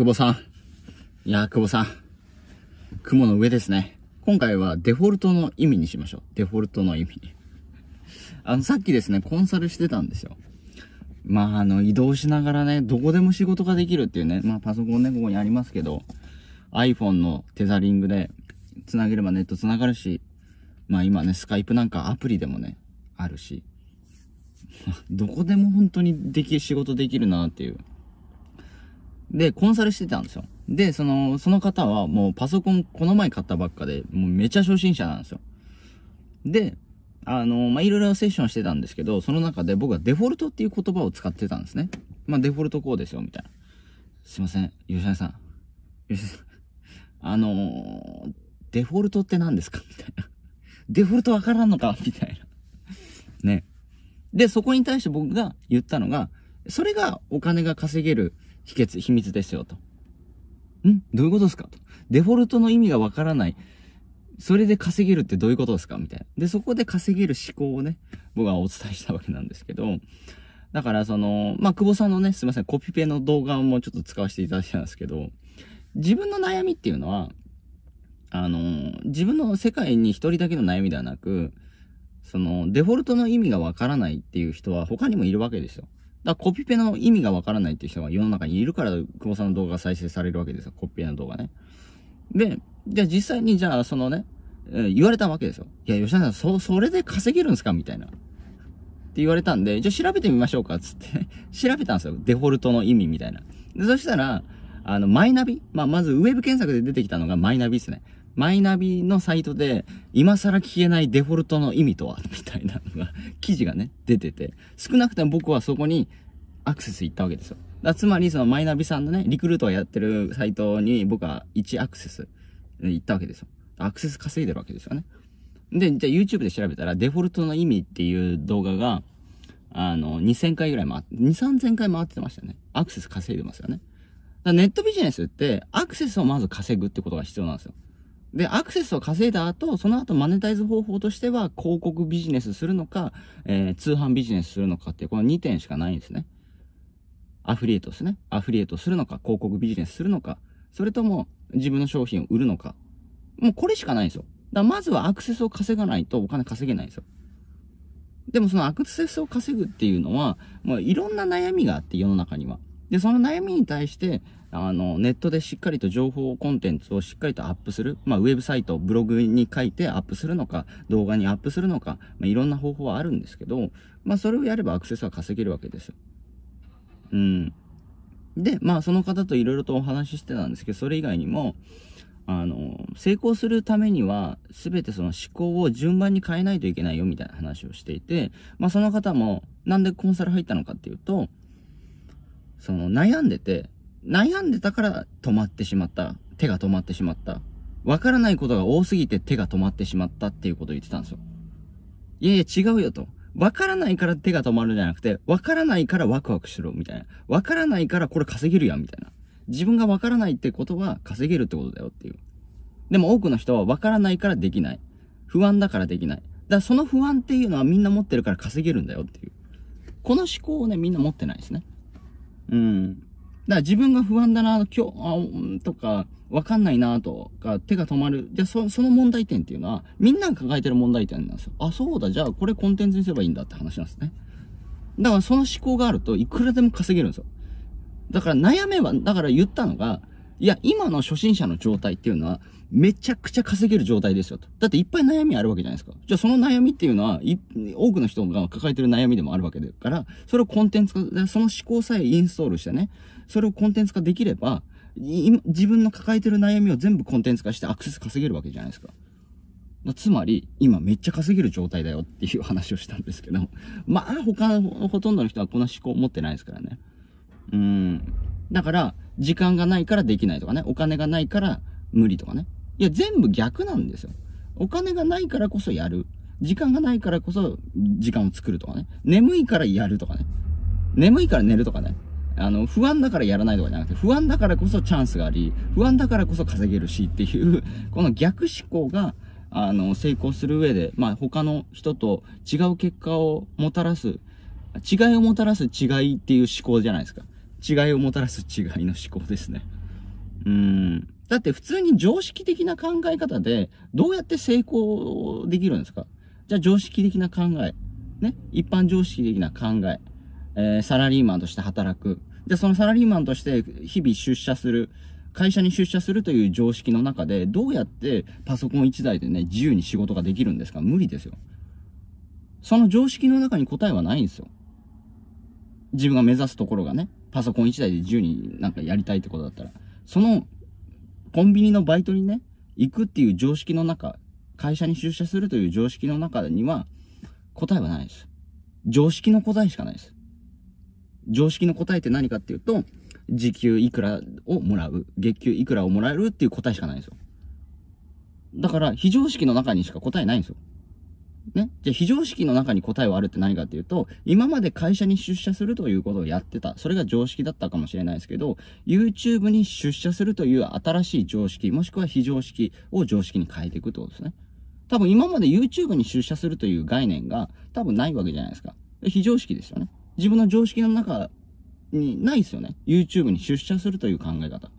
久保さん。いや、久保さん。雲の上ですね。今回はデフォルトの意味にしましょう。デフォルトの意味。あの、さっきですね、コンサルしてたんですよ。まあ、あの、移動しながらね、どこでも仕事ができるっていうね、まあ、パソコンね、ここにありますけど、iPhone のテザリングで、繋げればネット繋がるし、まあ今ね、スカイプなんかアプリでもね、あるし、どこでも本当にでき、仕事できるなっていう。で、コンサルしてたんですよ。で、その、その方はもうパソコンこの前買ったばっかで、もうめちゃ初心者なんですよ。で、あの、まいろいろセッションしてたんですけど、その中で僕はデフォルトっていう言葉を使ってたんですね。まあ、デフォルトこうですよ、みたいな。すいません、吉田さん。吉田さん。あのー、デフォルトって何ですかみたいな。デフォルトわからんのかみたいな。ね。で、そこに対して僕が言ったのが、それがお金が稼げる秘訣、秘密ですよ、と。んどういうことですかと。デフォルトの意味がわからない。それで稼げるってどういうことですかみたいな。で、そこで稼げる思考をね、僕はお伝えしたわけなんですけど、だからその、まあ、久保さんのね、すいません、コピペの動画もちょっと使わせていただいたんですけど、自分の悩みっていうのは、あの、自分の世界に一人だけの悩みではなく、その、デフォルトの意味がわからないっていう人は他にもいるわけですよ。だコピペの意味がわからないっていう人が世の中にいるから、久保さんの動画が再生されるわけですよ。コピペの動画ね。で、じゃあ実際に、じゃあそのね、えー、言われたわけですよ。いや、吉田さん、そ、それで稼げるんですかみたいな。って言われたんで、じゃあ調べてみましょうか、つって 調べたんですよ。デフォルトの意味みたいな。で、そしたら、あの、マイナビ。まあ、まずウェブ検索で出てきたのがマイナビですね。マイナビのサイトで、今更聞けないデフォルトの意味とはみたいなのが、記事がね、出てて、少なくとも僕はそこにアクセス行ったわけですよ。だつまり、そのマイナビさんのね、リクルートをやってるサイトに僕は1アクセス行ったわけですよ。アクセス稼いでるわけですよね。で、じゃあ YouTube で調べたら、デフォルトの意味っていう動画が、あの、2000回ぐらい回って、2、3000回回ってましたね。アクセス稼いでますよね。ネットビジネスって、アクセスをまず稼ぐってことが必要なんですよ。で、アクセスを稼いだ後、その後マネタイズ方法としては、広告ビジネスするのか、えー、通販ビジネスするのかっていう、この2点しかないんですね。アフリエイトですね。アフリエイトするのか、広告ビジネスするのか、それとも自分の商品を売るのか。もうこれしかないんですよ。だからまずはアクセスを稼がないとお金稼げないんですよ。でもそのアクセスを稼ぐっていうのは、もういろんな悩みがあって、世の中には。で、その悩みに対して、あの、ネットでしっかりと情報コンテンツをしっかりとアップする。まあ、ウェブサイト、ブログに書いてアップするのか、動画にアップするのか、まあ、いろんな方法はあるんですけど、まあ、それをやればアクセスは稼げるわけですよ。うん。で、まあ、その方といろいろとお話ししてたんですけど、それ以外にも、あの、成功するためには、すべてその思考を順番に変えないといけないよ、みたいな話をしていて、まあ、その方も、なんでコンサル入ったのかっていうと、その悩んでて、悩んでたから止まってしまった。手が止まってしまった。わからないことが多すぎて手が止まってしまったっていうことを言ってたんですよ。いやいや違うよと。わからないから手が止まるんじゃなくて、わからないからワクワクしろみたいな。わからないからこれ稼げるやんみたいな。自分がわからないってことは稼げるってことだよっていう。でも多くの人はわからないからできない。不安だからできない。だからその不安っていうのはみんな持ってるから稼げるんだよっていう。この思考をね、みんな持ってないですね。うん。だから自分が不安だな、今日、あとか、わかんないな、とか、手が止まる。じゃあそ、その問題点っていうのは、みんなが抱えてる問題点なんですよ。あ、そうだ、じゃあこれコンテンツにすればいいんだって話なんですね。だからその思考があるといくらでも稼げるんですよ。だから悩めば、だから言ったのが、いや、今の初心者の状態っていうのは、めちゃくちゃ稼げる状態ですよと。だっていっぱい悩みあるわけじゃないですか。じゃあその悩みっていうのは、多くの人が抱えてる悩みでもあるわけだから、それをコンテンツ化、その思考さえインストールしてね、それをコンテンツ化できれば、自分の抱えてる悩みを全部コンテンツ化してアクセス稼げるわけじゃないですか。つまり、今めっちゃ稼げる状態だよっていう話をしたんですけど、まあ他、ほとんどの人はこんな思考を持ってないですからね。うん。だから、時間がないからできないとかね、お金がないから無理とかね。いや、全部逆なんですよ。お金がないからこそやる。時間がないからこそ時間を作るとかね。眠いからやるとかね。眠いから寝るとかね。あの、不安だからやらないとかじゃなくて、不安だからこそチャンスがあり、不安だからこそ稼げるしっていう、この逆思考が、あの、成功する上で、まあ、他の人と違う結果をもたらす、違いをもたらす違いっていう思考じゃないですか。違いをもたらす違いの思考ですね。うん。だって普通に常識的な考え方で、どうやって成功できるんですかじゃあ常識的な考え。ね。一般常識的な考え。えー、サラリーマンとして働く。じゃあそのサラリーマンとして日々出社する。会社に出社するという常識の中で、どうやってパソコン1台でね、自由に仕事ができるんですか無理ですよ。その常識の中に答えはないんですよ。自分が目指すところがね。パソコン1台で自由になんかやりたいってことだったら、その、コンビニのバイトにね、行くっていう常識の中、会社に出社するという常識の中には、答えはないです。常識の答えしかないです。常識の答えって何かっていうと、時給いくらをもらう、月給いくらをもらえるっていう答えしかないんですよ。だから、非常識の中にしか答えないんですよ。ね。じゃ非常識の中に答えはあるって何かっていうと、今まで会社に出社するということをやってた。それが常識だったかもしれないですけど、YouTube に出社するという新しい常識、もしくは非常識を常識に変えていくってことですね。多分今まで YouTube に出社するという概念が多分ないわけじゃないですか。非常識ですよね。自分の常識の中にないですよね。YouTube に出社するという考え方。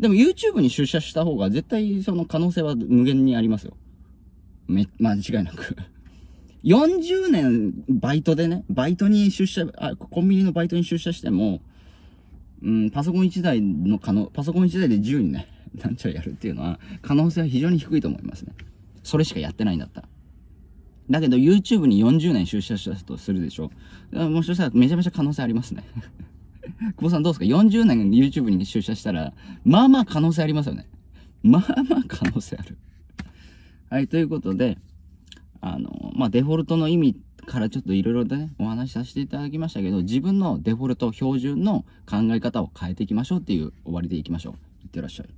でも YouTube に出社した方が絶対その可能性は無限にありますよ。め、間違いなく40年バイトでね、バイトに出社、あ、コンビニのバイトに出社しても、うん、パソコン1台の可能、パソコン1台で自由にね、なんゃらやるっていうのは、可能性は非常に低いと思いますね。それしかやってないんだったら。だけど YouTube に40年出社したとするでしょ。もしかしたらめちゃめちゃ可能性ありますね 久保さんどうですか ?40 年 YouTube に出社したら、まあまあ可能性ありますよね。まあまあ可能性あるはい、ということで、あの、まあ、デフォルトの意味からちょっといろいろとね、お話しさせていただきましたけど、自分のデフォルト、標準の考え方を変えていきましょうっていう終わりでいきましょう。いってらっしゃい。